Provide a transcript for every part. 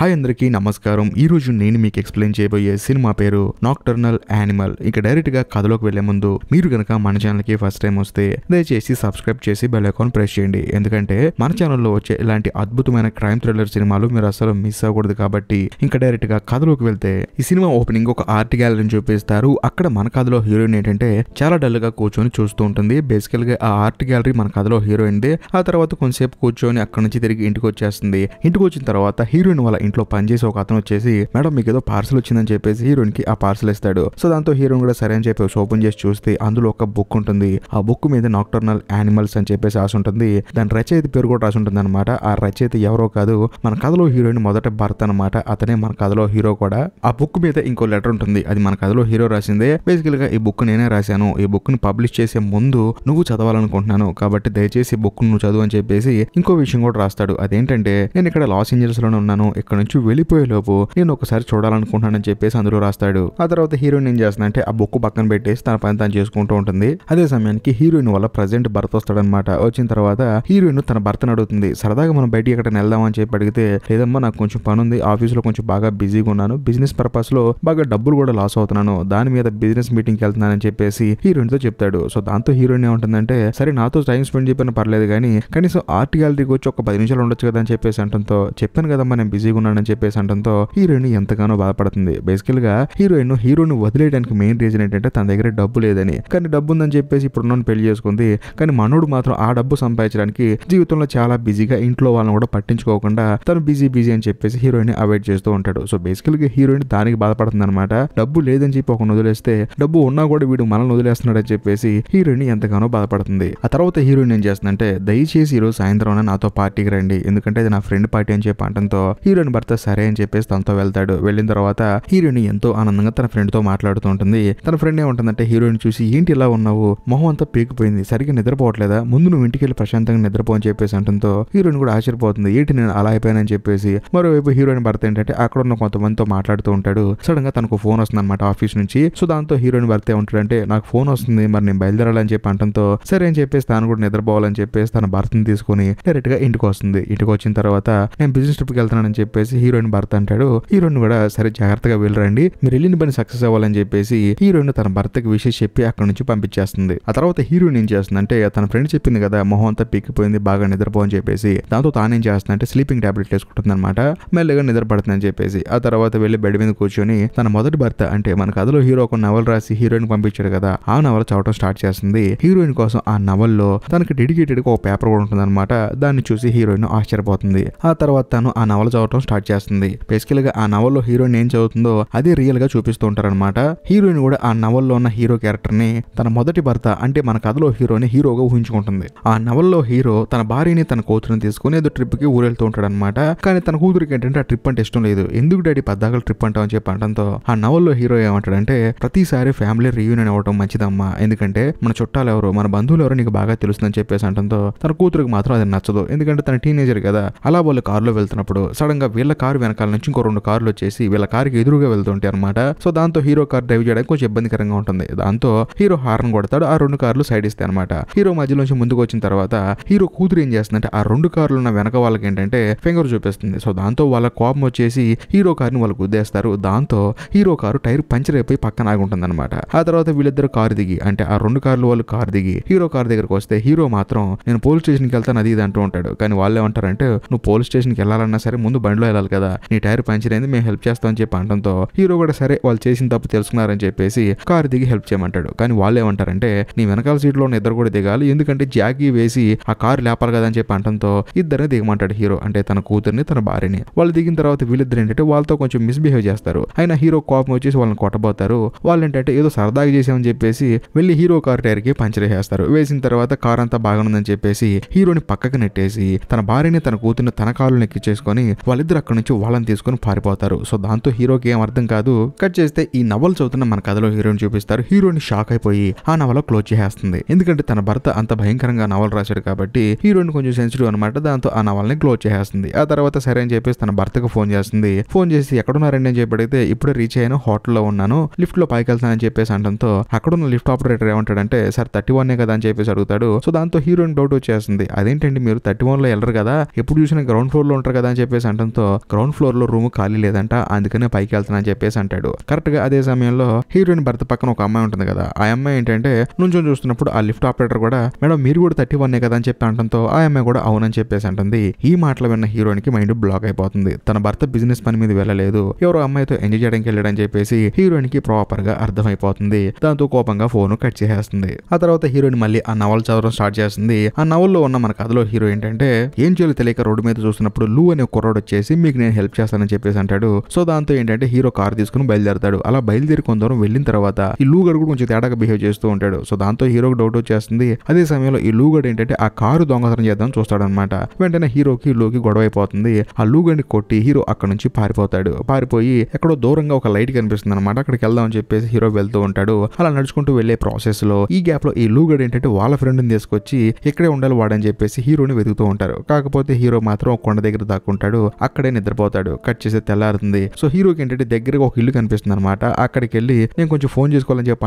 hi అందరికీ నమస్కారం ఈ రోజు నేను మీకు ఎక్స్ప్లెయిన్ చేయబోయే సినిమా పేరు నాక్టర్నల్ యానిమల్ ఇక డైరెక్ట్ గా కథలోకి వెళ్లే ముందు మీరు గనక మన ఛానల్ కి ఫస్ట్ టైం వస్తే దయచేసి సబ్స్క్రైబ్ చేసి బెల్ అకౌంట్ ప్రెస్ చేయండి ఎందుకంటే మన ఛానల్లో వచ్చే ఇలాంటి అద్భుతమైన క్రైమ్ థ్రిల్లర్ సినిమాలు మీరు అసలు మిస్ అవ్వకూడదు కాబట్టి ఇంకా డైరెక్ట్ గా కథలోకి వెళ్తే ఈ సినిమా ఓపెనింగ్ ఒక ఆర్ట్ గ్యాలరీని చూపిస్తారు అక్కడ మన కథలో హీరోయిన్ ఏంటంటే చాలా డల్ గా కూర్చొని చూస్తూ ఉంటుంది బేసికల్ గా ఆ ఆర్ట్ గ్యాలరీ మన కథలో హీరోయిన్దే ఆ తర్వాత కొంతసేపు కూర్చొని అక్కడ నుంచి తిరిగి ఇంటికి వచ్చేస్తుంది ఇంటికి వచ్చిన తర్వాత హీరోయిన్ వాళ్ళ ఇంట్లో పనిచేసి ఒక అతను వచ్చేసి మేడం మీకు ఏదో పార్సల్ వచ్చిందని చెప్పేసి హీరోయిన్ కి ఆ పార్సల్ ఇస్తాడు సో దాంతో హీరోయిన్ కూడా సరే అని చెప్పేసి ఓపెన్ చేసి చూస్తే అందులో ఒక బుక్ ఉంటుంది ఆ బుక్ మీద నాక్టర్నల్ యానిమల్స్ అని చెప్పేసి రాసి ఉంటుంది దాని రచయిత పేరు కూడా రాసి ఉంటుంది అనమాట ఆ రచయిత ఎవరో కాదు మన కథలో హీరోయిన్ మొదట భర్త అనమాట అతనే మన కథలో హీరో కూడా ఆ బుక్ మీద ఇంకో లెటర్ ఉంటుంది అది మన కథలో హీరో రాసిందే బేసికల్ గా ఈ బుక్ నేనే రాశాను ఈ బుక్ ని పబ్లిష్ చేసే ముందు నువ్వు చదవాలనుకుంటున్నాను కాబట్టి దయచేసి బుక్ నువ్వు చదువు అని చెప్పేసి ఇంకో విషయం కూడా రాస్తాడు అదేంటంటే నేను ఇక్కడ లాస్ ఏంజల్స్ లోనే ఉన్నాను ఇక్కడ నుంచి వెళ్ళిపోయేలోపు నేను ఒకసారి చూడాలనుకుంటున్నానని చెప్పేసి అందులో రాస్తాడు ఆ తర్వాత హీరోయిన్ ఏం చేస్తుందంటే ఆ బుక్ పక్కన పెట్టేసి తన పని తను చేసుకుంటూ ఉంటుంది అదే సమయానికి హీరోయిన్ వల్ల ప్రజెంట్ భర్త వస్తాడనమాట వచ్చిన తర్వాత హీరోయిన్ తన భర్తను అడుగుతుంది సరదాగా మనం బయటికి ఎక్కడ వెళ్దాం అని చెప్పి అడిగితే లేదమ్మా నాకు కొంచెం పని ఉంది ఆఫీస్ లో కొంచెం బాగా బిజీగా ఉన్నాను బిజినెస్ పర్పస్ లో బాగా డబ్బులు కూడా లాస్ అవుతున్నాను దాని మీద బిజినెస్ మీటింగ్ వెళ్తున్నాను వెళ్తున్నానని చెప్పేసి హీరోయిన్ తో చెప్తాడు సో దాంతో హీరోయిన్ ఏమంటుందంటే సరే నాతో టైం స్పెండ్ చెప్పిన పర్లేదు కానీ కనీసం ఆర్ట్ గ్యాలరీకి వచ్చి ఒక పది నిమిషాలు ఉండొచ్చు కదా అని చెప్పేసి అంటంతో చెప్పాను కదమ్మా నేను బిజీగా ఉన్నాడని చెప్పేసి అంటంతో హీరోయిన్ ఎంతగానో బాధపడుతుంది బేసికల్ గా హీరోయిన్ హీరోని వదిలేయడానికి మెయిన్ రీజన్ ఏంటంటే తన దగ్గర డబ్బు లేదని కానీ డబ్బు ఉందని చెప్పేసి ఇప్పుడు పెళ్లి చేసుకుంది కానీ మనోడు మాత్రం ఆ డబ్బు సంపాదించడానికి జీవితంలో చాలా బిజీగా ఇంట్లో వాళ్ళని కూడా పట్టించుకోకుండా తను బిజీ బిజీ అని చెప్పేసి హీరోయిన్ అవాయిడ్ చేస్తూ ఉంటాడు సో బేసికల్ గా హీరోయిన్ దానికి బాధపడుతుంది అనమాట డబ్బు లేదని చెప్పి ఒక వదిలేస్తే డబ్బు ఉన్నా కూడా వీడు మనల్ని అని చెప్పేసి హీరోయిన్ ఎంతగానో బాధపడుతుంది ఆ తర్వాత హీరోయిన్ ఏం చేస్తుందంటే దయచేసి ఈరోజు సాయంత్రం నాతో పార్టీకి రండి ఎందుకంటే నా ఫ్రెండ్ పార్టీ అని చెప్పి అంటంతో హీరోయిన్ హీరోయిన్ భర్త సరే అని చెప్పేసి తనతో వెళ్తాడు వెళ్ళిన తర్వాత హీరోయిన్ ఎంతో ఆనందంగా తన ఫ్రెండ్ తో మాట్లాడుతూ ఉంటుంది తన ఫ్రెండ్ ఏమంటుందంటే హీరోయిన్ చూసి ఏంటి ఇలా ఉన్నావు మొహం అంతా పీకిపోయింది సరిగ్గా నిద్రపోవట్లేదా ముందు నువ్వు ఇంటికి వెళ్ళి ప్రశాంతంగా నిద్రపో అని చెప్పేసి అంటంతో హీరోయిన్ కూడా ఆశ్చర్యపోతుంది ఏంటి నేను అలా అయిపోయానని చెప్పేసి మరోవైపు హీరోయిన్ భర్త ఏంటంటే అక్కడ ఉన్న కొంతమందితో మాట్లాడుతూ ఉంటాడు సడన్ గా తనకు ఫోన్ వస్తుంది అనమాట ఆఫీస్ నుంచి సో దాంతో హీరోయిన్ భర్త ఉంటాడంటే నాకు ఫోన్ వస్తుంది మరి నేను బయలుదేరాలని చెప్పి అంటంతో సరే అని చెప్పేసి తాను కూడా నిద్రపోవాలని చెప్పేసి తన భర్తను తీసుకుని డైరెక్ట్ గా ఇంటికి వస్తుంది ఇంటికి వచ్చిన తర్వాత నేను బిజినెస్ ట్రిప్కి వెళ్తానని చెప్పి చెప్పేసి హీరోయిన్ భర్త అంటాడు హీరోయిన్ కూడా సరే జాగ్రత్తగా వెళ్ళరండి మీరు వెళ్ళిన పని సక్సెస్ అవ్వాలని చెప్పేసి హీరోయిన్ తన భర్తకి విషయం చెప్పి అక్కడ నుంచి పంపించేస్తుంది ఆ తర్వాత హీరోయిన్ ఏం అంటే తన ఫ్రెండ్ చెప్పింది కదా మొహం అంతా పీక్కిపోయింది బాగా నిద్రపోని చెప్పేసి దాంతో తానేం అంటే స్లీపింగ్ టాబ్లెట్ వేసుకుంటుంది అనమాట మెల్లగా నిద్రపడుతుందని చెప్పేసి ఆ తర్వాత వెళ్ళి బెడ్ మీద కూర్చొని తన మొదటి భర్త అంటే మన కథలో హీరో ఒక నవల్ రాసి హీరోయిన్ పంపించాడు కదా ఆ నవల చదవటం స్టార్ట్ చేస్తుంది హీరోయిన్ కోసం ఆ నవల్లో తనకి డెడికేటెడ్ ఒక పేపర్ కూడా ఉంటుంది దాన్ని చూసి హీరోయిన్ ఆశ్చర్యపోతుంది ఆ తర్వాత తను ఆ నవల చదవటం స్టార్ట్ చేస్తుంది బేసికల్ గా ఆ నవల్లో హీరోయిన్ ఏం చదువుతుందో అది రియల్ గా చూపిస్తూ ఉంటారనమాట హీరోయిన్ కూడా ఆ నవల్లో ఉన్న హీరో క్యారెక్టర్ ని తన మొదటి భర్త అంటే మన కథలో హీరోని హీరోగా ఊహించుకుంటుంది ఆ నవల్లో హీరో తన భార్యని తన కూతురుని తీసుకుని ఏదో ట్రిప్ కి ఊరెళ్తూ ఉంటాడనమాట కానీ తన కూతురికి ఏంటంటే ఆ ట్రిప్ అంటే ఇష్టం లేదు ఎందుకు డాడీ పద్దాకలు ట్రిప్ అంటావు అని చెప్పి అంటంతో ఆ నవల్లో హీరో ఏమంటాడంటే ప్రతిసారి ఫ్యామిలీ రీయూనియన్ అవ్వడం మంచిదమ్మా ఎందుకంటే మన చుట్టాలు ఎవరు మన బంధువులు ఎవరు నీకు బాగా తెలుస్తుందని చెప్పేసి అంటంతో తన కూతురికి మాత్రం అది నచ్చదు ఎందుకంటే తన టీనేజర్ కదా అలా వాళ్ళు కారులో వెళ్తున్నప్పుడు సడన్ గా వీళ్ళ కారు వెనకాల నుంచి ఇంకో రెండు కార్లు వచ్చేసి వీళ్ళ కారుకి ఎదురుగా వెళ్తుంటాయి అనమాట సో దాంతో హీరో కార్ డ్రైవ్ చేయడానికి కొంచెం ఇబ్బందికరంగా ఉంటుంది దాంతో హీరో హార్న్ కొడతాడు ఆ రెండు కార్లు సైడ్ ఇస్తాయి అనమాట హీరో మధ్యలో నుంచి ముందుకు వచ్చిన తర్వాత హీరో కూతురు ఏం చేస్తుందంటే ఆ రెండు కార్లు ఉన్న వెనక వాళ్ళకి ఏంటంటే ఫింగర్ చూపిస్తుంది సో దాంతో వాళ్ళ కోపం వచ్చేసి హీరో కార్ని వాళ్ళు గుద్దేస్తారు దాంతో హీరో కారు టైర్ పంచర్ అయిపోయి పక్కన ఆగి ఉంటుందన్నమాట ఆ తర్వాత వీళ్ళిద్దరు కారు దిగి అంటే ఆ రెండు కార్లు వాళ్ళు కారు దిగి హీరో కార్ దగ్గరకు వస్తే హీరో మాత్రం నేను పోలీస్ స్టేషన్కి వెళ్తాను అది ఇది అంటూ ఉంటాడు కానీ వాళ్ళు ఏమంటారంటే నువ్వు పోలీస్ స్టేషన్కి వెళ్ళాలన్నా సరే ముందు బండిలో వెళ్ళాలి కదా నీ టైర్ పంచర్ అయింది మేము హెల్ప్ చేస్తామని చెప్పి అంటంతో హీరో కూడా సరే వాళ్ళు చేసిన తప్పు తెలుసుకున్నారని చెప్పేసి కారు దిగి హెల్ప్ చేయమంటాడు కానీ వాళ్ళు ఏమంటారంటే నీ వెనకాల సీట్లో ఉన్న ఇద్దరు కూడా దిగాలి ఎందుకంటే జాకీ వేసి ఆ కారు లేపాలి కదా అని చెప్పి అంటంతో ఇద్దరిని దిగమంటాడు హీరో అంటే తన కూతుర్ని తన భార్యని వాళ్ళు దిగిన తర్వాత వీళ్ళిద్దరు ఏంటంటే వాళ్ళతో కొంచెం మిస్బిహేవ్ చేస్తారు అయినా హీరో కోపం వచ్చేసి వాళ్ళని కొట్టబోతారు వాళ్ళు ఏంటంటే ఏదో సరదాగా చేసామని చెప్పేసి వెళ్ళి హీరో కార్ టైర్కి పంచర్ చేస్తారు వేసిన తర్వాత కార్ అంతా బాగుందని చెప్పేసి హీరోని పక్కకు నెట్టేసి తన భార్యని తన కూతుర్ని తన కాళ్ళు ఎక్కించేసుకొని వాళ్ళిద్దరు అక్కడ నుంచి వాళ్ళని తీసుకుని పారిపోతారు సో దాంతో హీరోకి ఏం అర్థం కాదు కట్ చేస్తే ఈ నవలు చదువుతున్న మన కథలో హీరోయిన్ చూపిస్తారు హీరోయిన్ షాక్ అయిపోయి ఆ నవల క్లోజ్ చేసేస్తుంది ఎందుకంటే తన భర్త అంత భయంకరంగా నవలు రాశాడు కాబట్టి హీరోయిన్ కొంచెం సెన్సిటివ్ అనమాట దాంతో ఆ నవల్ని క్లోజ్ చేసేస్తుంది ఆ తర్వాత సరే అని చెప్పేసి తన భర్తకు ఫోన్ చేస్తుంది ఫోన్ చేసి ఎక్కడున్నారండి అని చెప్పి అడిగితే ఇప్పుడే రీచ్ అయ్యాను హోటల్లో ఉన్నాను లిఫ్ట్ లో పైకి వెళ్తానని చెప్పేసి అంటంతో అక్కడున్న లిఫ్ట్ ఆపరేటర్ ఏమంటాడంటే సార్ థర్టీ వన్ కదా అని చెప్పేసి అడుగుతాడు సో దాంతో హీరోయిన్ డౌట్ వచ్చేస్తుంది అదేంటండి మీరు థర్టీ వన్ లో వెళ్ళరు కదా ఎప్పుడు చూసినా గ్రౌండ్ ఫ్లోర్ లో ఉంటారు కదా అని చెప్పేసి అంటంతో గ్రౌండ్ ఫ్లోర్ లో రూమ్ ఖాళీ లేదంట అందుకనే పైకి వెళ్తున్నా అని చెప్పేసి అంటాడు కరెక్ట్ గా అదే సమయంలో హీరోయిన్ భర్త పక్కన ఒక అమ్మాయి ఉంటుంది కదా ఆ అమ్మాయి ఏంటంటే నుంచొని చూస్తున్నప్పుడు ఆ లిఫ్ట్ ఆపరేటర్ కూడా మేడం మీరు కూడా థర్టీ వన్ కదా అని చెప్పి అంటంతో ఆ అమ్మాయి కూడా అవునని చెప్పేసి అంటుంది ఈ మాటలు విన్న హీరోయిన్ కి మైండ్ బ్లాక్ అయిపోతుంది తన భర్త బిజినెస్ పని మీద వెళ్ళలేదు ఎవరో అమ్మాయితో ఎంజాయ్ చేయడానికి వెళ్ళాడని చెప్పేసి హీరోయిన్ కి ప్రాపర్ గా అర్థమైపోతుంది దాంతో కోపంగా ఫోన్ కట్ చేసేస్తుంది ఆ తర్వాత హీరోయిన్ మళ్ళీ ఆ నవల్ చదవడం స్టార్ట్ చేస్తుంది ఆ నవల్లో ఉన్న మన కథలో హీరో ఏంటంటే ఏం చేయాలో తెలియక రోడ్డు మీద చూసినప్పుడు లూ అనే కుర్రాడు వచ్చేసి మీకు నేను హెల్ప్ చేస్తానని చెప్పేసి అంటాడు సో దాంతో ఏంటంటే హీరో కార్ తీసుకుని బయలుదేరతాడు అలా బయలుదేరి కొంత దూరం వెళ్ళిన తర్వాత ఈ లూగడ్ కూడా కొంచెం తేడాగా బిహేవ్ చేస్తూ ఉంటాడు సో దాంతో హీరోకి డౌట్ వచ్చేస్తుంది అదే సమయంలో ఈ లూగడ్ ఏంటంటే ఆ కారు దొంగతనం చేద్దాం అనమాట వెంటనే హీరోకి లోకి గొడవ అయిపోతుంది ఆ లూగడ్ని కొట్టి హీరో అక్కడ నుంచి పారిపోతాడు పారిపోయి ఎక్కడో దూరంగా ఒక లైట్ కనిపిస్తుంది అనమాట అక్కడికి వెళ్దాం అని చెప్పేసి హీరో వెళ్తూ ఉంటాడు అలా నడుచుకుంటూ వెళ్లే ప్రాసెస్ లో ఈ గ్యాప్ లో ఈ లూగడ్ ఏంటంటే వాళ్ళ ఫ్రెండ్ని తీసుకొచ్చి ఇక్కడే ఉండాలి వాడని చెప్పేసి హీరోని వెతుకుతూ ఉంటారు కాకపోతే హీరో మాత్రం కొండ దగ్గర దాక్కుంటాడు అక్కడ అక్కడే నిద్రపోతాడు కట్ చేసే తెల్లారుతుంది సో హీరోకి ఏంటంటే దగ్గరగా ఒక ఇల్లు కనిపిస్తుంది అనమాట అక్కడికి వెళ్ళి నేను కొంచెం ఫోన్ చేసుకోవాలని చెప్పి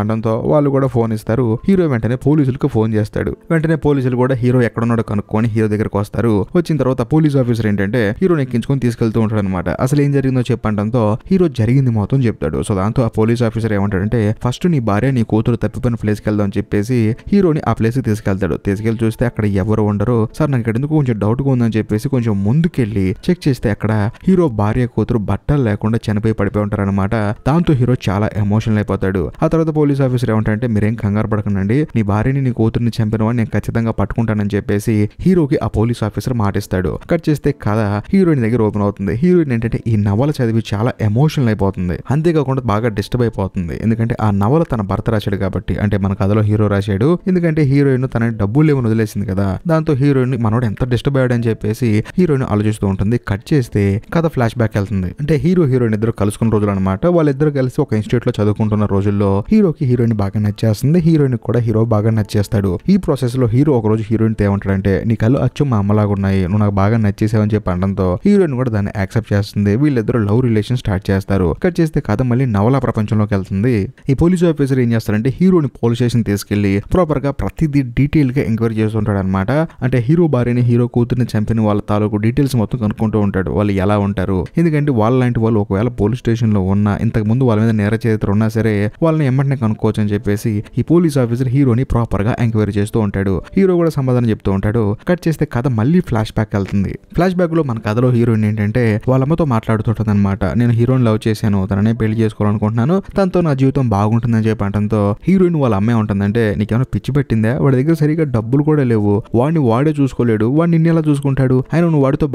వాళ్ళు కూడా ఫోన్ ఇస్తారు హీరో వెంటనే పోలీసులకు ఫోన్ చేస్తాడు వెంటనే పోలీసులు కూడా హీరో ఎక్కడున్నాడో కనుక్కొని హీరో దగ్గరకు వస్తారు వచ్చిన తర్వాత పోలీస్ ఆఫీసర్ ఏంటంటే హీరోని ఎక్కించుకొని తీసుకెళ్తూ ఉంటాడు అనమాట అసలు ఏం జరిగిందో చెప్పడంతో హీరో జరిగింది మొత్తం చెప్తాడు సో దాంతో ఆ పోలీస్ ఆఫీసర్ ఏమంటాడంటే ఫస్ట్ నీ భార్య నీ కూతురు తప్పిపోయిన కి వెళ్దాం అని చెప్పేసి హీరోని ఆ ప్లేస్ కి తీసుకెళ్తాడు తీసుకెళ్లి చూస్తే అక్కడ ఎవరు ఉండరు సార్ నాకు ఇక్కడ ఎందుకు కొంచెం డౌట్గా ఉందని చెప్పేసి కొంచెం ముందుకెళ్ళి చెక్ చేస్తే అక్కడ హీరో భార్య కూతురు బట్టలు లేకుండా చనిపోయి పడిపోయి ఉంటారనమాట దాంతో హీరో చాలా ఎమోషనల్ అయిపోతాడు ఆ తర్వాత పోలీస్ ఆఫీసర్ ఏమంటే మీరేం కంగారు పడకండి నీ భార్యని నీ కూతురుని చంపిన నేను ఖచ్చితంగా పట్టుకుంటానని చెప్పేసి హీరోకి ఆ పోలీస్ ఆఫీసర్ మాటిస్తాడు కట్ చేస్తే కథ హీరోయిన్ దగ్గర ఓపెన్ అవుతుంది హీరోయిన్ ఏంటంటే ఈ నవల చదివి చాలా ఎమోషనల్ అయిపోతుంది అంతేకాకుండా బాగా డిస్టర్బ్ అయిపోతుంది ఎందుకంటే ఆ నవల తన భర్త రాశాడు కాబట్టి అంటే మన కథలో హీరో రాశాడు ఎందుకంటే హీరోయిన్ తన డబ్బులు ఏమో వదిలేసింది కదా దాంతో హీరోయిన్ మనోడు ఎంత డిస్టర్బ్ అయ్యాడని చెప్పేసి హీరోయిన్ ఆలోచిస్తూ ఉంటుంది కట్ చేస్తే చేస్తే కథ ఫ్లాష్ బ్యాక్ వెళ్తుంది అంటే హీరో హీరోయిన్ ఇద్దరు కలుసుకున్న రోజులు అనమాట వాళ్ళిద్దరు కలిసి ఒక ఇన్స్టిట్యూట్ లో చదువుకుంటున్న రోజుల్లో హీరోకి హీరోయిన్ బాగా నచ్చేస్తుంది హీరోయిన్ కూడా హీరో బాగా నచ్చేస్తాడు ఈ ప్రాసెస్ లో హీరో ఒక రోజు హీరోయిన్ అంటే నీ కళ్ళు అచ్చు మా అమ్మలాగా ఉన్నాయి నువ్వు నాకు బాగా నచ్చేసావని చెప్పి అనడంతో హీరోయిన్ కూడా దాన్ని యాక్సెప్ట్ చేస్తుంది వీళ్ళిద్దరు లవ్ రిలేషన్ స్టార్ట్ చేస్తారు కట్ చేస్తే కథ మళ్ళీ నవలా ప్రపంచంలోకి వెళ్తుంది ఈ పోలీస్ ఆఫీసర్ ఏం చేస్తారంటే హీరోని పోలీస్ స్టేషన్ తీసుకెళ్లి ప్రాపర్ గా ప్రతిదీ డీటెయిల్ గా ఎంక్వైరీ చేస్తుంటాడు అనమాట అంటే హీరో భార్యని హీరో కూతుర్ని చంపిన వాళ్ళ తాలూకు డీటెయిల్స్ మొత్తం కనుక్కుంటూ ఉంటాడు వాళ్ళు ఎలా ఉంటారు ఎందుకంటే వాళ్ళలాంటి వాళ్ళు ఒకవేళ పోలీస్ స్టేషన్ ఉన్నా ఉన్న ముందు వాళ్ళ మీద నేర చరిత్ర ఉన్నా సరే వాళ్ళని ఎమ్మటనే కనుక్కోవచ్చు అని చెప్పేసి ఈ పోలీస్ ఆఫీసర్ హీరోని ప్రాపర్ గా ఎంక్వైరీ చేస్తూ ఉంటాడు హీరో కూడా సమాధానం చెప్తూ ఉంటాడు కట్ చేస్తే కథ మళ్ళీ ఫ్లాష్ బ్యాక్ వెళ్తుంది ఫ్లాష్ బ్యాక్ లో మన కథలో హీరోయిన్ ఏంటంటే వాళ్ళమ్మతో మాట్లాడుతుంటుంది అనమాట నేను హీరోని లవ్ చేశాను తననే పెళ్లి చేసుకోవాలనుకుంటున్నాను తనతో నా జీవితం బాగుంటుందని చెప్పి అంటంతో హీరోయిన్ వాళ్ళ అమ్మాయి ఉంటుందంటే నీకేమైనా పిచ్చి పెట్టిందా వాడి దగ్గర సరిగా డబ్బులు కూడా లేవు వాడిని వాడే చూసుకోలేడు వాడిని నిన్ను ఎలా చూసుకుంటాడు ఆయన నువ్వు వాడితో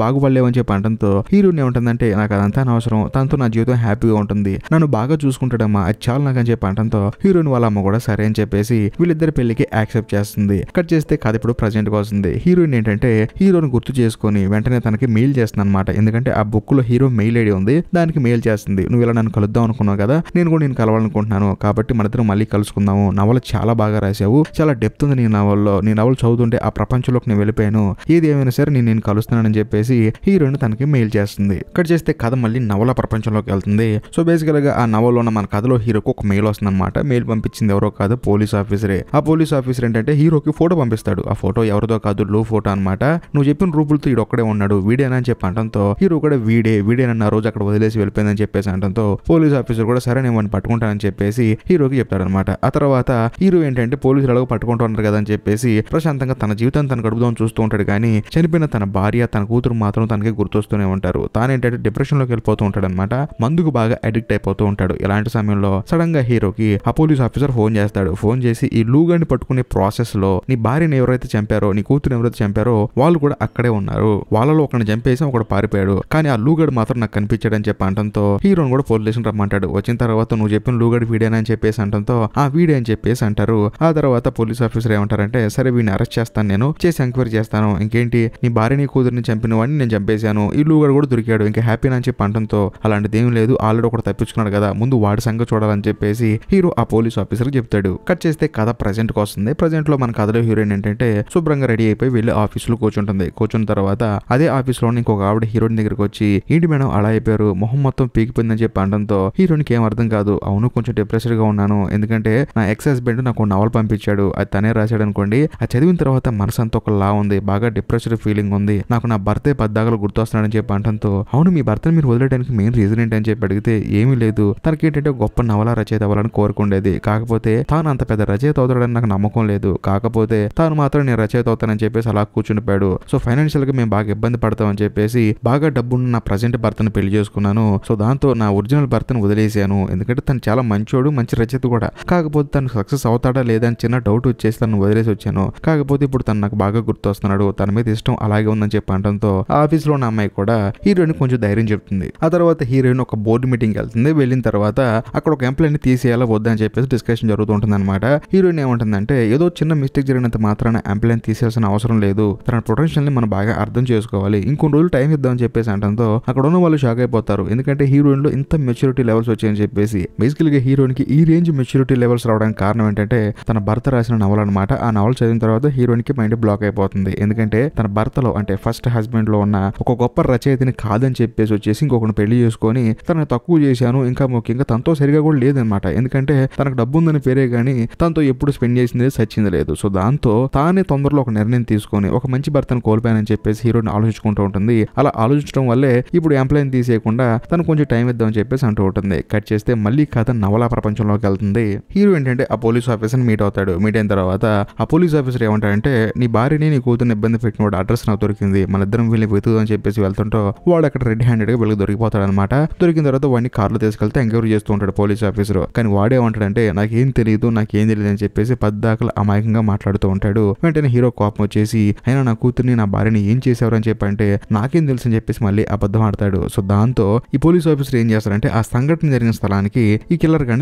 అని చెప్పి అంటంతో హీరోని ఏమంటుందంటే నాకు అదంతా అనవసరం తనతో నా జీవితం హ్యాపీగా ఉంటుంది నన్ను బాగా చూసుకుంటాడమ్మా అది చాలు నాకు అని చెప్పి అంటంతో హీరోయిన్ వాళ్ళ అమ్మ కూడా సరే అని చెప్పేసి వీళ్ళిద్దరి పెళ్లికి యాక్సెప్ట్ చేస్తుంది కట్ చేస్తే కథ ఇప్పుడు గా వస్తుంది హీరోయిన్ ఏంటంటే హీరోని గుర్తు చేసుకుని వెంటనే తనకి మెయిల్ చేస్తుంది అనమాట ఎందుకంటే ఆ బుక్ లో హీరో మెయిల్ ఐడి ఉంది దానికి మెయిల్ చేస్తుంది నువ్వు ఇలా నన్ను కలుద్దాం అనుకున్నావు కదా నేను కూడా నేను కలవాలనుకుంటున్నాను కాబట్టి మన ఇద్దరం మళ్ళీ కలుసుకుందాము నవల చాలా బాగా రాశావు చాలా డెప్త్ ఉంది నీ నవల్లో నీ నవలు చదువుతుంటే ఆ ప్రపంచంలోకి నేను వెళ్ళిపోయాను ఏది ఏమైనా సరే నేను నేను కలుస్తున్నానని చెప్పేసి హీరోయిన్ తనకి మెయిల్ రివీల్ చేస్తుంది ఇక్కడ చేస్తే కథ మళ్ళీ నవల ప్రపంచంలోకి వెళ్తుంది సో బేసికల్ గా ఆ నవలో ఉన్న మన కథలో హీరోకి ఒక మెయిల్ వస్తుంది అనమాట మెయిల్ పంపించింది ఎవరో కాదు పోలీస్ ఆఫీసరే ఆ పోలీస్ ఆఫీసర్ ఏంటంటే హీరోకి ఫోటో పంపిస్తాడు ఆ ఫోటో ఎవరిదో కాదు లో ఫోటో అనమాట నువ్వు చెప్పిన రూపులతో ఈడు ఒక్కడే ఉన్నాడు వీడేనా అని చెప్పి అంటంతో హీరో కూడా వీడే వీడేనన్న రోజు అక్కడ వదిలేసి వెళ్ళిపోయిందని చెప్పేసి అంటంతో పోలీస్ ఆఫీసర్ కూడా సరే నేను వాడిని పట్టుకుంటానని చెప్పేసి హీరోకి అనమాట ఆ తర్వాత హీరో ఏంటంటే పోలీసులు ఎలాగో పట్టుకుంటున్నారు కదా అని చెప్పేసి ప్రశాంతంగా తన జీవితం తన గడుపుదాం చూస్తూ ఉంటాడు కానీ చనిపోయిన తన భార్య తన కూతురు మాత్రం తనకి గుర్తొస్తూనే ఉంటాడు ఉంటారు డిప్రెషన్ డిప్రెషన్లోకి వెళ్ళిపోతూ ఉంటాడు అనమాట మందుకు బాగా అడిక్ట్ అయిపోతూ ఉంటాడు ఇలాంటి సమయంలో సడన్ గా హీరోకి ఆ పోలీస్ ఆఫీసర్ ఫోన్ చేస్తాడు ఫోన్ చేసి ఈ లూగాని పట్టుకునే ప్రాసెస్ లో నీ భార్యని ఎవరైతే చంపారో నీ కూతురు ఎవరైతే చంపారో వాళ్ళు కూడా అక్కడే ఉన్నారు వాళ్ళలో ఒకరిని చంపేసి ఒకటి పారిపోయాడు కానీ ఆ లూగడ్ మాత్రం నాకు కనిపించాడని చెప్పి అంటంతో హీరోని కూడా పోలీస్ స్టేషన్ రమ్మంటాడు వచ్చిన తర్వాత నువ్వు చెప్పిన లూగడ్ వీడేనని చెప్పేసి అంటంతో ఆ వీడే అని చెప్పేసి అంటారు ఆ తర్వాత పోలీస్ ఆఫీసర్ ఏమంటారంటే సరే వీడిని అరెస్ట్ చేస్తాను నేను చేసి ఎంక్వైరీ చేస్తాను ఇంకేంటి నీ భార్యని కూతురిని చంపిన వాడిని నేను చంపేశాను ఈ లూగడ్ ఇంకొకరు కూడా దొరికాడు ఇంకా హ్యాపీ అని చెప్పి అంటంతో అలాంటిది ఏం లేదు ఆల్రెడీ ఒకటి తప్పించుకున్నాడు కదా ముందు వాడి సంగతి చూడాలని చెప్పేసి హీరో ఆ పోలీస్ ఆఫీసర్ చెప్తాడు కట్ చేస్తే కథ కు వస్తుంది ప్రజెంట్ లో మన కథలో హీరోయిన్ ఏంటంటే శుభ్రంగా రెడీ అయిపోయి వెళ్ళి లో కూర్చుంటుంది కూర్చున్న తర్వాత అదే ఆఫీస్ లో ఇంకొక ఆవిడ హీరోయిన్ దగ్గరికి వచ్చి ఏంటి మేడం అలా అయిపోయారు మొహం మొత్తం పీకిపోయిందని చెప్పి అనడంతో హీరోయిన్కి ఏం అర్థం కాదు అవును కొంచెం గా ఉన్నాను ఎందుకంటే నా ఎక్స్ హస్బెండ్ నాకు నవల్ పంపించాడు అది తనే రాశాడు అనుకోండి అది చదివిన తర్వాత మనసు ఒక లా ఉంది బాగా డిప్రెషర్ ఫీలింగ్ ఉంది నాకు నా భర్తే పద్దాకలు గుర్తొస్తున్నాడని చెప్పి చెప్పి అవును మీ భర్తను మీరు వదిలేయడానికి మెయిన్ రీజన్ ఏంటని చెప్పి అడిగితే ఏమీ లేదు తనకి ఏంటంటే గొప్ప నవల రచయిత అవ్వాలని కోరుకుండేది కాకపోతే తాను అంత పెద్ద రచయిత అవుతాడని నాకు నమ్మకం లేదు కాకపోతే తాను మాత్రం నేను రచయిత అవుతానని చెప్పేసి అలా పాడు సో ఫైనాన్షియల్ గా మేము బాగా ఇబ్బంది పడతామని చెప్పేసి బాగా డబ్బున్న నా ప్రజెంట్ భర్తను పెళ్లి చేసుకున్నాను సో దాంతో నా ఒరిజినల్ భర్తను వదిలేశాను ఎందుకంటే తను చాలా మంచోడు మంచి రచయిత కూడా కాకపోతే తను సక్సెస్ అవుతాడా లేదా అని చిన్న డౌట్ వచ్చేసి తను వదిలేసి వచ్చాను కాకపోతే ఇప్పుడు తను నాకు బాగా గుర్తొస్తున్నాడు తన మీద ఇష్టం అలాగే ఉందని చెప్పి అనడంతో ఆఫీస్లో ఉన్న అమ్మాయి కూడా హీరోయిన్ కొంచెం ధైర్యం చెప్తుంది ఆ తర్వాత హీరోయిన్ ఒక బోర్డు మీటింగ్ వెళ్తుంది వెళ్ళిన తర్వాత అక్కడ ఒక ఎంప్లాయీని తీసేయాలా వద్దా అని చెప్పేసి డిస్కషన్ జరుగుతుంటుంది అనమాట హీరోయిన్ ఏమంటుందంటే ఏదో చిన్న మిస్టేక్ జరిగినంత మాత్రాన ఎంప్లాయీని తీసేయాల్సిన అవసరం లేదు తన పొటెన్షియల్ ని మనం బాగా అర్థం చేసుకోవాలి ఇంకొన్ని రోజులు టైం ఇద్దాం అని చెప్పేసి అంటంతో అక్కడ ఉన్న వాళ్ళు షాక్ అయిపోతారు ఎందుకంటే హీరోయిన్ లో ఇంత మెచ్యూరిటీ లెవెల్స్ వచ్చాయని చెప్పేసి బేసికల్ గా హీరోయిన్ కి ఈ రేంజ్ మెచ్యూరిటీ లెవెల్స్ రావడానికి కారణం ఏంటంటే తన భర్త రాసిన నవల అనమాట ఆ నవల చదివిన తర్వాత హీరోయిన్ కి మైండ్ బ్లాక్ అయిపోతుంది ఎందుకంటే తన భర్తలో అంటే ఫస్ట్ హస్బెండ్ లో ఉన్న ఒక గొప్ప రచ పంచాయతీని కాదని చెప్పేసి వచ్చేసి ఇంకొకరిని పెళ్లి చేసుకొని తనను తక్కువ చేశాను ఇంకా ముఖ్యంగా తనతో సరిగా కూడా లేదనమాట ఎందుకంటే తనకు డబ్బు ఉందని పేరే కానీ తనతో ఎప్పుడు స్పెండ్ చేసింది సచ్చింది లేదు సో దాంతో తానే తొందరలో ఒక నిర్ణయం తీసుకొని ఒక మంచి భర్తను కోల్పోయానని చెప్పేసి హీరోని ఆలోచించుకుంటూ ఉంటుంది అలా ఆలోచించడం వల్లే ఇప్పుడు ఎంప్లాయీని తీసేయకుండా తను కొంచెం టైం ఇద్దామని చెప్పేసి అంటూ ఉంటుంది కట్ చేస్తే మళ్ళీ కథ నవలా ప్రపంచంలోకి వెళ్తుంది హీరో ఏంటంటే ఆ పోలీస్ ఆఫీసర్ని మీట్ అవుతాడు మీట్ అయిన తర్వాత ఆ పోలీస్ ఆఫీసర్ ఏమంటాడంటే నీ భార్యని నీ కూతురు ఇబ్బంది పెట్టిన వాడు అడ్రస్ నాకు దొరికింది మన ఇద్దరం వెళ్ళి వెతుకుదని చెప్పేసి వెళ్తుంటూ ఉంటారో వాడు అక్కడ రెడ్ హ్యాండెడ్ గా దొరికిపోతాడు అనమాట దొరికిన తర్వాత వాడిని కార్లో తీసుకెళ్తే ఎంక్వైరీ చేస్తూ ఉంటాడు పోలీస్ ఆఫీసర్ కానీ వాడేమంటాడంటే నాకేం తెలియదు నాకేం తెలియదు అని చెప్పేసి పద్దాకలు అమాయకంగా మాట్లాడుతూ ఉంటాడు వెంటనే హీరో కోపం వచ్చేసి అయినా నా కూతుర్ని నా భార్యని ఏం చేసేవారు అని చెప్పంటే నాకేం తెలుసు అని చెప్పేసి మళ్ళీ అబద్ధం ఆడతాడు సో దాంతో ఈ పోలీస్ ఆఫీసర్ ఏం చేస్తారంటే ఆ సంఘటన జరిగిన స్థలానికి ఈ కిల్లర్ గాని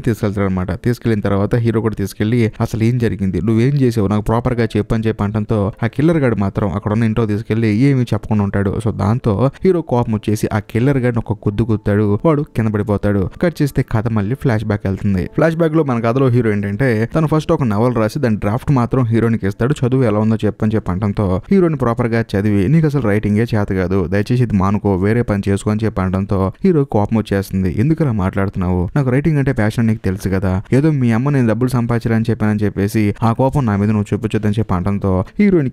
అనమాట తీసుకెళ్లిన తర్వాత హీరో కూడా తీసుకెళ్లి అసలు ఏం జరిగింది నువ్వేం చేసావు నాకు ప్రాపర్ గా చెప్పని అని చెప్పి ఆ కిల్లర్ గాడు మాత్రం అక్కడ ఉన్న ఇంట్లో తీసుకెళ్లి ఏమి చెప్పకుండా ఉంటాడు సో దాంతో హీరో కోపం వచ్చేసి ఆ కిల్లర్ గాడిని ఒక గుద్దు గుద్దాడు వాడు కింద పడిపోతాడు కట్ చేస్తే కథ మళ్ళీ ఫ్లాష్ బ్యాక్ వెళ్తుంది ఫ్లాష్ బ్యాక్ లో మన కథలో హీరో ఏంటంటే తను ఫస్ట్ ఒక నవల్ రాసి దాని డ్రాఫ్ట్ మాత్రం హీరోనికి ఇస్తాడు చదువు ఎలా ఉందో చెప్పని చెప్పి అంటంతో హీరోని ప్రాపర్ గా చదివి నీకు అసలు ఏ చేత కాదు దయచేసి ఇది మానుకో వేరే పని చేసుకో అని చెప్పి అంటంతో హీరో కోపం వచ్చేస్తుంది ఎందుకు అలా మాట్లాడుతున్నావు నాకు రైటింగ్ అంటే ప్యాషన్ నీకు తెలుసు కదా ఏదో మీ అమ్మ నేను డబ్బులు సంపాదించాలని చెప్పానని చెప్పేసి ఆ కోపం నా మీద నువ్వు చూపించొద్దని చెప్పి అంటంతో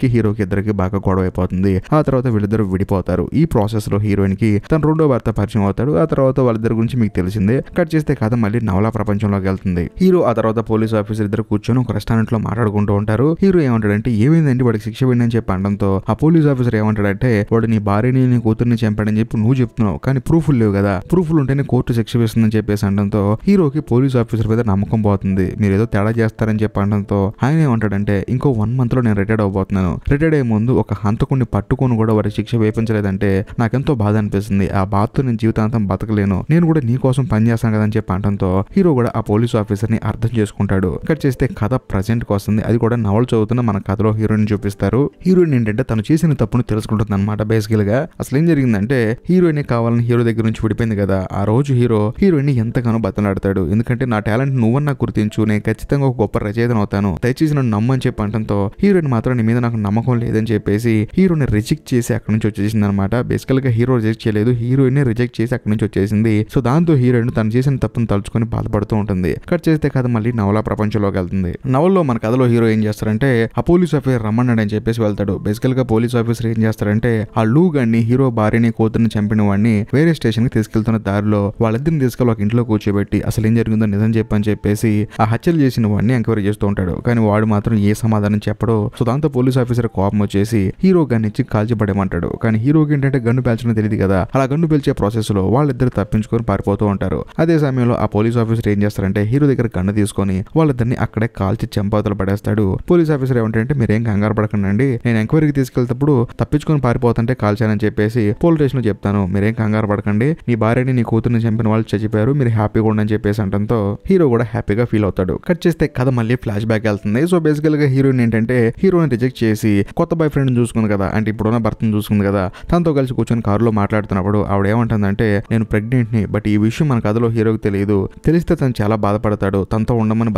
కి హీరోకి ఇద్దరికి బాగా గొడవ అయిపోతుంది ఆ తర్వాత వీళ్ళిద్దరు విడిపోతారు ఈ ప్రాసెస్ హీరోయిన్ కి తన రెండో భర్త పరిచయం అవుతాడు ఆ తర్వాత వాళ్ళిద్దరు గురించి మీకు తెలిసిందే కట్ చేస్తే కథ మళ్ళీ నవలా ప్రపంచంలోకి వెళ్తుంది హీరో ఆ తర్వాత పోలీస్ ఆఫీసర్ ఇద్దరు కూర్చొని ఒక రెస్టారెంట్ లో మాట్లాడుకుంటూ ఉంటారు హీరో ఏమంటాడంటే ఏమైందండి వాడికి శిక్ష పడిందని చెప్పి అనడంతో ఆ పోలీస్ ఆఫీసర్ ఏమంటాడంటే వాడు నీ భార్యని నీ కూతుర్ని చంపాడని చెప్పి నువ్వు చెప్తున్నావు కానీ ప్రూఫ్లు లేవు కదా ప్రూఫ్లు ఉంటేనే కోర్టు శిక్ష వేస్తుందని చెప్పేసి అనడంతో హీరోకి పోలీస్ ఆఫీసర్ మీద నమ్మకం పోతుంది మీరు ఏదో తేడా చేస్తారని చెప్పి అనడంతో ఆయన ఏమంటాడంటే ఇంకో వన్ మంత్ లో నేను రిటైర్డ్ అవబోతున్నాను రిటైర్డ్ అయ్యే ముందు ఒక హంతకుని పట్టుకొని కూడా వారికి శిక్ష వేపించలేదంటే నాకు ఎంతో బాధ అనిపిస్తుంది ఆ బాధతో నేను జీవితాంతం బతకలేను నేను కూడా నీ కోసం పనిచేస్తాను కదా అని చెప్పి అనడంతో హీరో కూడా ఆ పోలీస్ ఆఫీసర్ ని అర్థం చేసుకుంటాడు కట్ చేస్తే కథ ప్రజెంట్ కు వస్తుంది అది కూడా నవలు చదువుతున్న మన కథలో హీరోయిన్ చూపిస్తారు హీరోయిన్ ఏంటంటే తను చేసిన తప్పును తెలుసుకుంటుంది అనమాట బేసికల్ గా అసలు ఏం జరిగిందంటే హీరోయిన్ కావాలని హీరో దగ్గర నుంచి విడిపోయింది కదా ఆ రోజు హీరో హీరోయిన్ ఎంతగానో బతలాడతాడు ఎందుకంటే నా టాలెంట్ నువ్వన్న గుర్తించు నేను ఖచ్చితంగా ఒక గొప్ప రచయితను అవుతాను దయచేసి నన్ను నమ్మని చెప్పి అనడంతో హీరోయిన్ మాత్రం నీ మీద నాకు నమ్మకం లేదని చెప్పేసి హీరోని రిజెక్ట్ చేసి అక్కడ నుంచి వచ్చేసింది అనమాట బేసికల్ క్లియర్గా హీరో రిజెక్ట్ చేయలేదు హీరోయిన్ రిజెక్ట్ చేసి అక్కడి నుంచి వచ్చేసింది సో దాంతో హీరోయిన్ తను చేసిన తప్పును తలుచుకొని బాధపడుతూ ఉంటుంది కట్ చేస్తే కదా మళ్ళీ నవలా ప్రపంచంలోకి వెళ్తుంది నవల్లో మన కథలో హీరో ఏం చేస్తారంటే ఆ పోలీస్ ఆఫీసర్ రమ్మన్నాడు అని చెప్పేసి వెళ్తాడు బేసికల్ గా పోలీస్ ఆఫీసర్ ఏం చేస్తారంటే ఆ లూ గాన్ని హీరో భార్యని కూతురుని చంపిన వాడిని వేరే స్టేషన్ కి తీసుకెళ్తున్న దారిలో వాళ్ళిద్దరిని తీసుకెళ్ళి ఒక ఇంట్లో కూర్చోబెట్టి అసలు ఏం జరిగిందో నిజం చెప్పని చెప్పేసి ఆ హత్యలు చేసిన వాడిని ఎంక్వైరీ చేస్తూ ఉంటాడు కానీ వాడు మాత్రం ఏ సమాధానం చెప్పడో సో దాంతో పోలీస్ ఆఫీసర్ కోపం వచ్చేసి హీరో గన్ ఇచ్చి కాల్చిపడేమంటాడు కానీ హీరోకి ఏంటంటే గన్ను పేల్చడం తెలియదు కదా అలా గన్ను పేల్చే ప్రాసెస్ లో వాళ్ళిద్దరు తప్పించుకొని పారిపోతూ ఉంటారు అదే సమయంలో ఆ పోలీస్ ఆఫీసర్ ఏం చేస్తారంటే హీరో దగ్గర గన్ను తీసుకొని వాళ్ళిద్దరిని అక్కడే కాల్చి చెంపాతలు పడేస్తాడు పోలీస్ ఆఫీసర్ ఏమంటే మీరేం కంగారు పడకండి నేను ఎంక్వైరీకి తీసుకెళ్తప్పుడు తప్పించుకొని పారిపోతుంటే కాల్చానని చెప్పేసి పోలీస్ స్టేషన్ లో చెప్తాను మీరేం కంగారు పడకండి నీ భార్యని నీ కూతురిని చంపిన వాళ్ళు చచ్చిపోయారు మీరు హ్యాపీగా ఉండని చెప్పేసి అంటంతో హీరో కూడా హ్యాపీగా ఫీల్ అవుతాడు కట్ చేస్తే కథ మళ్ళీ ఫ్లాష్ బ్యాక్ వెళ్తుంది సో బేసికల్ గా హీరోయిన్ ఏంటంటే హీరోని రిజెక్ట్ చేసి కొత్త బాయ్ ఫ్రెండ్ చూసుకుంది కదా అంటే ఇప్పుడున్న భర్తను చూసుకుంది కదా తనతో కలిసి కూర్చొని కూర్చొని కారులో మాట్లాడుతున్నప్పుడు ఆవిడ ఏమంటుందంటే నేను ప్రెగ్నెంట్ని బట్ ఈ విషయం మన కథలో హీరోకి తెలియదు తెలిస్తే తను చాలా బాధపడతాడు తనతో ఉండమని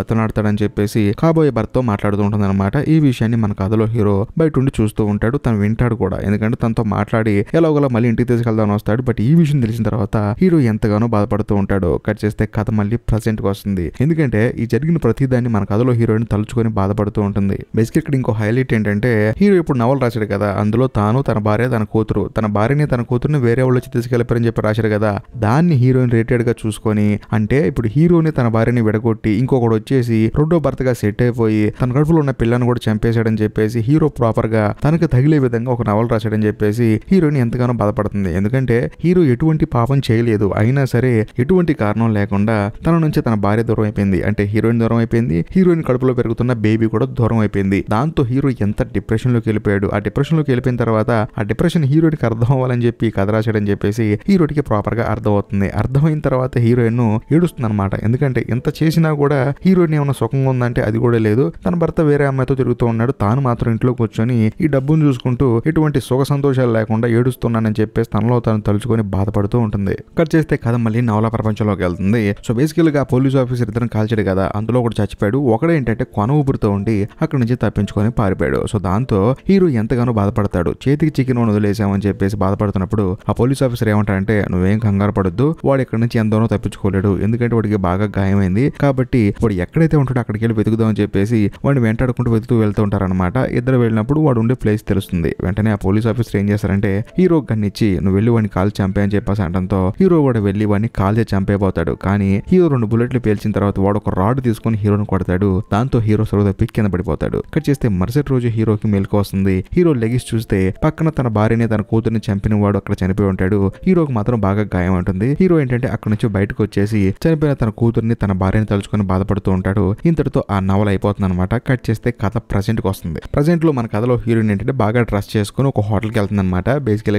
అని చెప్పేసి కాబోయే భర్తతో మాట్లాడుతూ ఉంటుంది అనమాట ఈ విషయాన్ని మన కథలో హీరో బయట ఉండి చూస్తూ ఉంటాడు తను వింటాడు కూడా ఎందుకంటే తనతో మాట్లాడి ఎలాగోలా మళ్ళీ ఇంటికి తీసుకెళ్దామని వస్తాడు బట్ ఈ విషయం తెలిసిన తర్వాత హీరో ఎంతగానో బాధపడుతూ ఉంటాడు కట్ చేస్తే కథ మళ్ళీ గా వస్తుంది ఎందుకంటే ఈ జరిగిన ప్రతిదాన్ని మన కథలో హీరోయిన్ తలుచుకొని బాధపడుతూ ఉంటుంది బేసిక్ ఇక్కడ ఇంకో హైలైట్ ఏంటంటే హీరో ఇప్పుడు నవల్ రాశాడు కదా అందులో తాను తన భార్య తన కూతురు తన భార్యని హీరోయిన్ తన కూతురుని వేరే వాళ్ళు వచ్చి తీసుకెళ్ళిపోయారని చెప్పి రాశారు కదా దాన్ని హీరోయిన్ గా చూసుకొని అంటే ఇప్పుడు హీరోని తన భార్యని విడగొట్టి ఇంకొకటి వచ్చేసి రెండో భర్తగా సెట్ అయిపోయి తన కడుపులో ఉన్న పిల్లని కూడా చంపేశాడని చెప్పేసి హీరో ప్రాపర్ గా తనకు తగిలే విధంగా ఒక నవల్ రాశాడని చెప్పేసి హీరోయిన్ ఎంతగానో బాధపడుతుంది ఎందుకంటే హీరో ఎటువంటి పాపం చేయలేదు అయినా సరే ఎటువంటి కారణం లేకుండా తన నుంచి తన భార్య దూరం అయిపోయింది అంటే హీరోయిన్ దూరం అయిపోయింది హీరోయిన్ కడుపులో పెరుగుతున్న బేబీ కూడా దూరం అయిపోయింది దాంతో హీరో ఎంత డిప్రెషన్ లోకి వెళ్ళిపోయాడు ఆ డిప్రెషన్ లోకి వెళ్ళిపోయిన తర్వాత ఆ డిప్రెషన్ హీరోయిన్ కి అర్థం అవ్వాలని అని చెప్పి కథ రాశాడని చెప్పేసి హీరోడికి ప్రాపర్గా అర్థమవుతుంది అర్థమైన తర్వాత హీరోయిన్ ఏడుస్తుంది అనమాట ఎందుకంటే ఎంత చేసినా కూడా హీరోయిన్ ఏమైనా సుఖంగా ఉందంటే అది కూడా లేదు తన భర్త వేరే అమ్మాయితో తిరుగుతూ ఉన్నాడు తాను మాత్రం ఇంట్లో కూర్చొని ఈ డబ్బును చూసుకుంటూ ఎటువంటి సుఖ సంతోషాలు లేకుండా ఏడుస్తున్నానని చెప్పేసి తనలో తను తలుచుకొని బాధపడుతూ ఉంటుంది కట్ చేస్తే కథ మళ్ళీ నవలా ప్రపంచంలోకి వెళ్తుంది సో బేసికల్ గా పోలీస్ ఆఫీసర్ ఇద్దరం కాల్చాడు కదా అందులో ఒకటి చచ్చిపోయాడు ఒకడే ఏంటంటే కొన ఊపిరితో ఉండి అక్కడి నుంచి తప్పించుకొని పారిపోయాడు సో దాంతో హీరో ఎంతగానో బాధపడతాడు చేతికి చికెన్ వదిలేసామని చెప్పేసి బాధపడు పడుతున్నప్పుడు ఆ పోలీస్ ఆఫీసర్ ఏమంటారంటే నువ్వేం కంగారు పడద్దు వాడు ఇక్కడ నుంచి ఎంతోనో తప్పించుకోలేడు ఎందుకంటే వాడికి బాగా గాయమైంది కాబట్టి వాడు ఎక్కడైతే ఉంటాడో అక్కడికి వెళ్ళి వెతుకుదామని చెప్పేసి వాడిని వెంటాడుకుంటూ వెతుకు వెళ్తూ ఉంటారనమాట ఇద్దరు వెళ్ళినప్పుడు వాడు ఉండే ప్లేస్ తెలుస్తుంది వెంటనే ఆ పోలీస్ ఆఫీసర్ ఏం చేస్తారంటే హీరో గన్నిచ్చి ఇచ్చి నువ్వు వెళ్ళి వాడిని కాల్ చంపే అని చెప్పేసి అంటంతో హీరో వాడు వెళ్ళి వాడిని కాల్ చేసి చంపేయబోతాడు కానీ హీరో రెండు బుల్లెట్లు పేల్చిన తర్వాత వాడు ఒక రాడ్ తీసుకుని హీరోను కొడతాడు దాంతో హీరో సొరవ తప్పి కింద పడిపోతాడు ఇక్కడ చేస్తే మరుసటి రోజు హీరోకి మెలకు వస్తుంది హీరో లెగిస్ చూస్తే పక్కన తన భార్యని తన కూతుర్ని చంపిన చనిపోయిన వాడు అక్కడ చనిపోయి ఉంటాడు హీరోకి మాత్రం బాగా గాయం ఉంటుంది హీరో ఏంటంటే అక్కడ నుంచి బయటకు వచ్చేసి చనిపోయిన తన కూతుర్ని తన భార్యని తలుచుకొని బాధపడుతూ ఉంటాడు ఇంతటితో ఆ నవల అయిపోతుంది అనమాట కట్ చేస్తే కథ కి వస్తుంది లో మన కథలో హీరోయిన్ ఏంటంటే బాగా డ్రెస్ చేసుకుని ఒక హోటల్ కి వెళ్తుంది అనమాట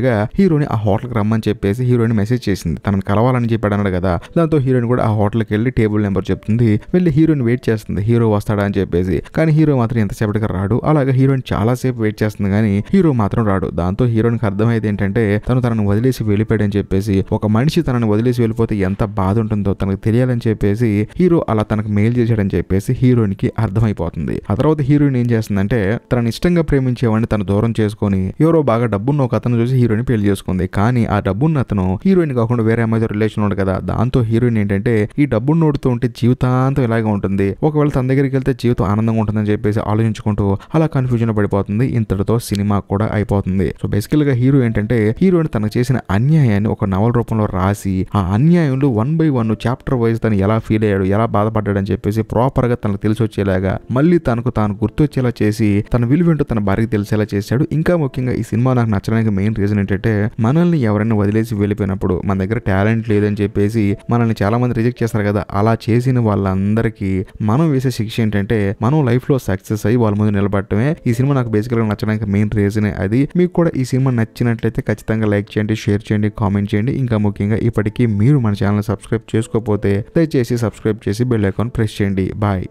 గా హీరోని ఆ హోటల్ కి రమ్మని చెప్పేసి హీరోయిన్ మెసేజ్ చేసింది తనను కలవాలని చెప్పాడు అన్నాడు కదా దాంతో హీరోయిన్ కూడా ఆ హోటల్కి వెళ్ళి టేబుల్ నెంబర్ చెప్తుంది వెళ్ళి హీరోయిన్ వెయిట్ చేస్తుంది హీరో వస్తాడా అని చెప్పేసి కానీ హీరో మాత్రం ఎంతసేపటికి రాడు అలాగే హీరోయిన్ చాలా సేపు వెయిట్ చేస్తుంది కానీ హీరో మాత్రం రాడు దాంతో హీరోయిన్ అర్థమైంది ఏంటంటే తను తనను వదిలేసి వెళ్ళిపోయాడని చెప్పేసి ఒక మనిషి తనను వదిలేసి వెళ్ళిపోతే ఎంత బాధ ఉంటుందో తనకు తెలియాలని చెప్పేసి హీరో అలా తనకు మెయిల్ చేశాడని చెప్పేసి హీరోయిన్ కి అర్థమైపోతుంది ఆ తర్వాత హీరోయిన్ ఏం చేస్తుందంటే తనని ఇష్టంగా ప్రేమించేవాడిని తను దూరం చేసుకుని ఎవరో బాగా డబ్బున్న ఒక అతను చూసి హీరోయిన్ పెళ్లి చేసుకుంది కానీ ఆ డబ్బున్న అతను హీరోయిన్ కాకుండా వేరే అమ్మాయితో రిలేషన్ ఉండదు కదా దాంతో హీరోయిన్ ఏంటంటే ఈ డబ్బును నోడుతూ ఉంటే జీవితాంతం ఇలాగే ఉంటుంది ఒకవేళ తన దగ్గరికి వెళ్తే జీవితం ఆనందంగా ఉంటుందని చెప్పేసి ఆలోచించుకుంటూ అలా కన్ఫ్యూజన్ పడిపోతుంది ఇంతటితో సినిమా కూడా అయిపోతుంది సో బేసికల్ గా హీరో ఏంటంటే హీరోయిన్ తనకు చేసిన అన్యాయాన్ని ఒక నవల రూపంలో రాసి ఆ అన్యాయంలో one by one chapter wise తను ఎలా ఫీల్ అయ్యాడు ఎలా బాధపడ్డాడు అని చెప్పేసి ప్రాపర్గా తనకు తెలిసి వచ్చేలాగా మళ్ళీ తనకు తాను గుర్తొచ్చేలా చేసి తన విలువేంటో తన భార్యకి తెలిసేలా చేశాడు ఇంకా ముఖ్యంగా ఈ సినిమా నాకు నచ్చడానికి మెయిన్ రీజన్ ఏంటంటే మనల్ని ఎవరైనా వదిలేసి వెళ్ళిపోయినప్పుడు మన దగ్గర టాలెంట్ లేదని చెప్పేసి మనల్ని చాలా మంది రిజెక్ట్ చేస్తారు కదా అలా చేసిన వాళ్ళందరికీ మనం వేసే శిక్ష ఏంటంటే మనం లైఫ్లో సక్సెస్ అయ్యి వాళ్ళ ముందు నిలబడటమే ఈ సినిమా నాకు బేసికల్గా నచ్చడానికి మెయిన్ రీజన్ అది మీకు కూడా ఈ సినిమా నచ్చినట్లయితే ఖచ్చితంగా ఖచ్చితంగా లైక్ చేయండి షేర్ చేయండి కామెంట్ చేయండి ఇంకా ముఖ్యంగా ఇప్పటికీ మీరు మన ఛానల్ సబ్స్క్రైబ్ చేసుకోకపోతే దయచేసి సబ్స్క్రైబ్ చేసి బెల్ ఐకాన్ ప్రెస్ చేయండి బాయ్